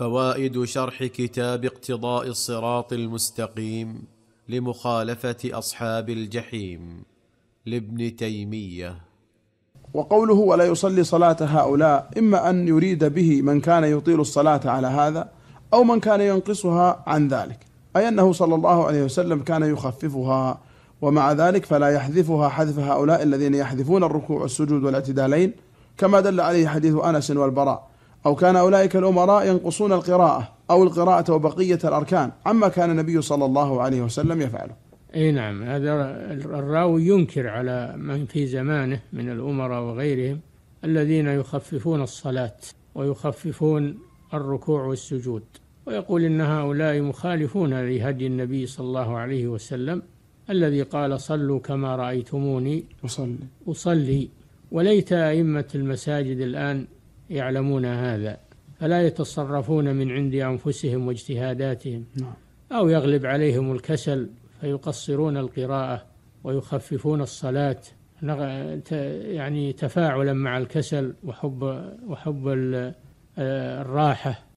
فوائد شرح كتاب اقتضاء الصراط المستقيم لمخالفه اصحاب الجحيم لابن تيميه وقوله ولا يصلي صلاه هؤلاء اما ان يريد به من كان يطيل الصلاه على هذا او من كان ينقصها عن ذلك اي انه صلى الله عليه وسلم كان يخففها ومع ذلك فلا يحذفها حذف هؤلاء الذين يحذفون الركوع والسجود والاعتدالين كما دل عليه حديث انس والبراء أو كان أولئك الأمراء ينقصون القراءة أو القراءة وبقية الأركان عما كان النبي صلى الله عليه وسلم يفعله أي نعم هذا الراوي ينكر على من في زمانه من الأمراء وغيرهم الذين يخففون الصلاة ويخففون الركوع والسجود ويقول إن هؤلاء مخالفون لهدي النبي صلى الله عليه وسلم الذي قال صلوا كما رأيتموني أصلي أصلي وليت أئمة المساجد الآن يعلمون هذا فلا يتصرفون من عند أنفسهم واجتهاداتهم نعم. أو يغلب عليهم الكسل فيقصرون القراءة ويخففون الصلاة يعني تفاعلا مع الكسل وحب وحب آه، الراحة